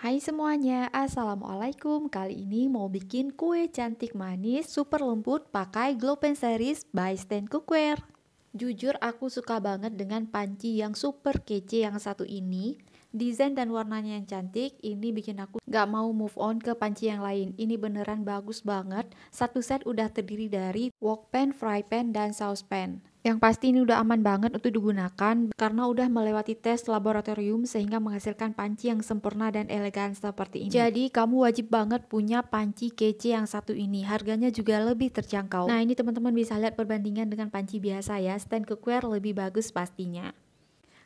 Hai semuanya, Assalamualaikum. Kali ini mau bikin kue cantik manis super lembut pakai Pen Series by Stan Cookware. Jujur aku suka banget dengan panci yang super kece yang satu ini. Desain dan warnanya yang cantik, ini bikin aku gak mau move on ke panci yang lain. Ini beneran bagus banget. Satu set udah terdiri dari wok pan, fry pan, dan sauce pan. Yang pasti ini udah aman banget untuk digunakan karena udah melewati tes laboratorium sehingga menghasilkan panci yang sempurna dan elegan seperti ini. Jadi kamu wajib banget punya panci kece yang satu ini. Harganya juga lebih terjangkau. Nah ini teman-teman bisa lihat perbandingan dengan panci biasa ya. Stand cookware lebih bagus pastinya.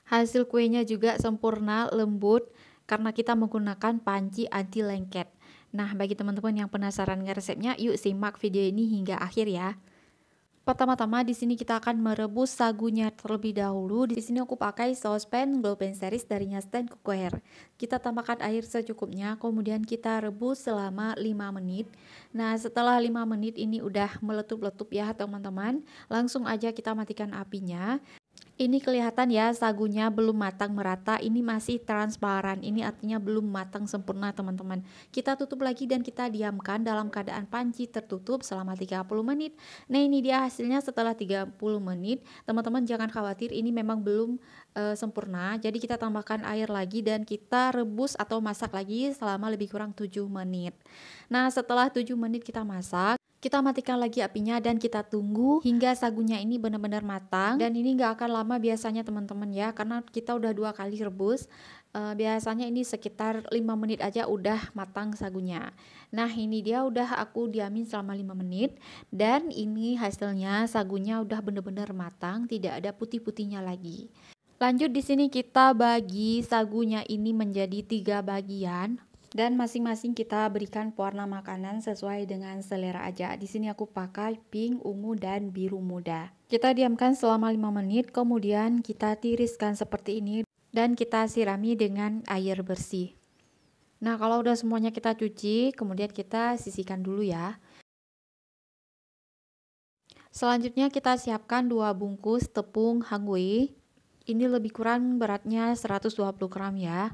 Hasil kuenya juga sempurna, lembut karena kita menggunakan panci anti lengket. Nah bagi teman-teman yang penasaran resepnya, yuk simak video ini hingga akhir ya. Pertama-tama di sini kita akan merebus sagunya terlebih dahulu. Di sini aku pakai saucepan pen Series dari Nyasten Cookware. Kita tambahkan air secukupnya, kemudian kita rebus selama 5 menit. Nah, setelah 5 menit ini udah meletup-letup ya, teman-teman. Langsung aja kita matikan apinya. Ini kelihatan ya sagunya belum matang merata, ini masih transparan. Ini artinya belum matang sempurna, teman-teman. Kita tutup lagi dan kita diamkan dalam keadaan panci tertutup selama 30 menit. Nah, ini dia hasilnya setelah 30 menit. Teman-teman jangan khawatir, ini memang belum e, sempurna. Jadi kita tambahkan air lagi dan kita rebus atau masak lagi selama lebih kurang 7 menit. Nah, setelah 7 menit kita masak, kita matikan lagi apinya dan kita tunggu hingga sagunya ini benar-benar matang. Dan ini nggak akan lama biasanya teman-teman ya, karena kita udah dua kali rebus. E, biasanya ini sekitar 5 menit aja udah matang sagunya. Nah ini dia udah aku diamin selama 5 menit dan ini hasilnya sagunya udah benar-benar matang, tidak ada putih-putihnya lagi. Lanjut di sini kita bagi sagunya ini menjadi tiga bagian. Dan masing-masing kita berikan pewarna makanan sesuai dengan selera aja. Di sini aku pakai pink, ungu, dan biru muda. Kita diamkan selama 5 menit, kemudian kita tiriskan seperti ini dan kita sirami dengan air bersih. Nah, kalau udah semuanya kita cuci, kemudian kita sisihkan dulu ya. Selanjutnya kita siapkan dua bungkus tepung hangui. Ini lebih kurang beratnya 120 gram ya.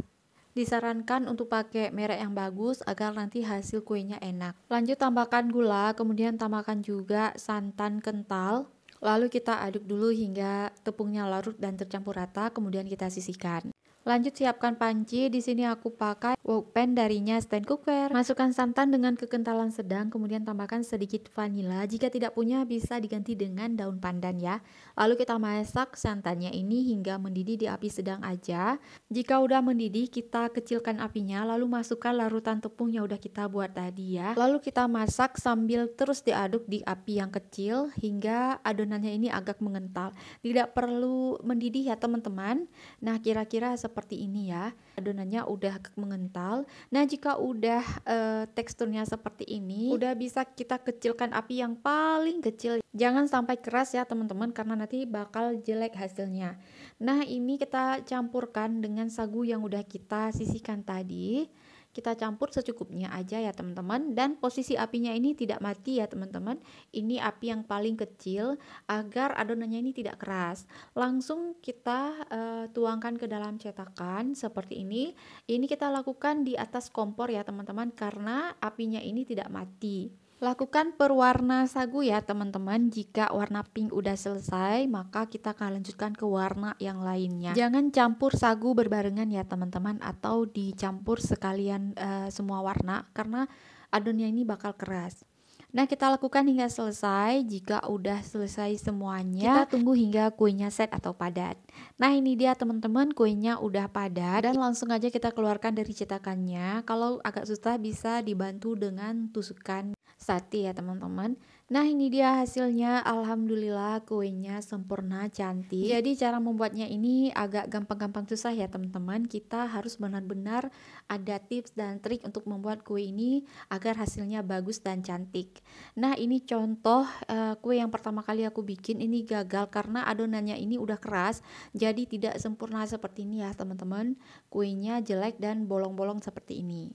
Disarankan untuk pakai merek yang bagus agar nanti hasil kuenya enak. Lanjut tambahkan gula, kemudian tambahkan juga santan kental. Lalu kita aduk dulu hingga tepungnya larut dan tercampur rata, kemudian kita sisihkan. Lanjut siapkan panci, di sini aku pakai pen darinya stand cookware. Masukkan santan dengan kekentalan sedang, kemudian tambahkan sedikit vanila. Jika tidak punya bisa diganti dengan daun pandan ya. Lalu kita masak santannya ini hingga mendidih di api sedang aja. Jika udah mendidih, kita kecilkan apinya lalu masukkan larutan tepung yang udah kita buat tadi ya. Lalu kita masak sambil terus diaduk di api yang kecil hingga adonannya ini agak mengental. Tidak perlu mendidih ya teman-teman. Nah, kira-kira seperti ini ya. Adonannya udah agak mengental kental. Nah, jika udah e, teksturnya seperti ini, udah bisa kita kecilkan api yang paling kecil. Jangan sampai keras ya, teman-teman, karena nanti bakal jelek hasilnya. Nah, ini kita campurkan dengan sagu yang udah kita sisihkan tadi. Kita campur secukupnya aja ya teman-teman dan posisi apinya ini tidak mati ya teman-teman. Ini api yang paling kecil agar adonannya ini tidak keras. Langsung kita uh, tuangkan ke dalam cetakan seperti ini. Ini kita lakukan di atas kompor ya teman-teman karena apinya ini tidak mati. Lakukan perwarna sagu ya teman-teman. Jika warna pink udah selesai, maka kita akan lanjutkan ke warna yang lainnya. Jangan campur sagu berbarengan ya teman-teman atau dicampur sekalian uh, semua warna karena adonnya ini bakal keras. Nah, kita lakukan hingga selesai. Jika udah selesai semuanya, kita tunggu hingga kuenya set atau padat. Nah, ini dia teman-teman, kuenya udah padat dan langsung aja kita keluarkan dari cetakannya. Kalau agak susah bisa dibantu dengan tusukan sati ya teman-teman. Nah ini dia hasilnya, alhamdulillah kuenya sempurna cantik. Jadi cara membuatnya ini agak gampang-gampang susah ya teman-teman. Kita harus benar-benar ada tips dan trik untuk membuat kue ini agar hasilnya bagus dan cantik. Nah ini contoh uh, kue yang pertama kali aku bikin ini gagal karena adonannya ini udah keras, jadi tidak sempurna seperti ini ya teman-teman. Kuenya jelek dan bolong-bolong seperti ini.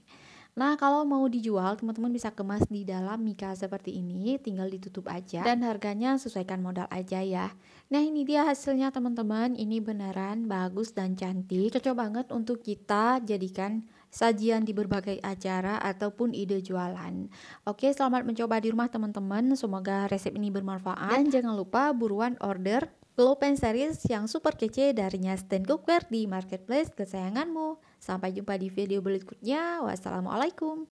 Nah, kalau mau dijual, teman-teman bisa kemas di dalam mika seperti ini, tinggal ditutup aja dan harganya sesuaikan modal aja ya. Nah, ini dia hasilnya teman-teman. Ini beneran bagus dan cantik. Cocok banget untuk kita jadikan sajian di berbagai acara ataupun ide jualan. Oke, selamat mencoba di rumah teman-teman. Semoga resep ini bermanfaat dan jangan lupa buruan order Glow-Pen series yang super kece dari Nyasten Cookware di marketplace kesayanganmu. Sampai jumpa di video berikutnya. Wassalamualaikum.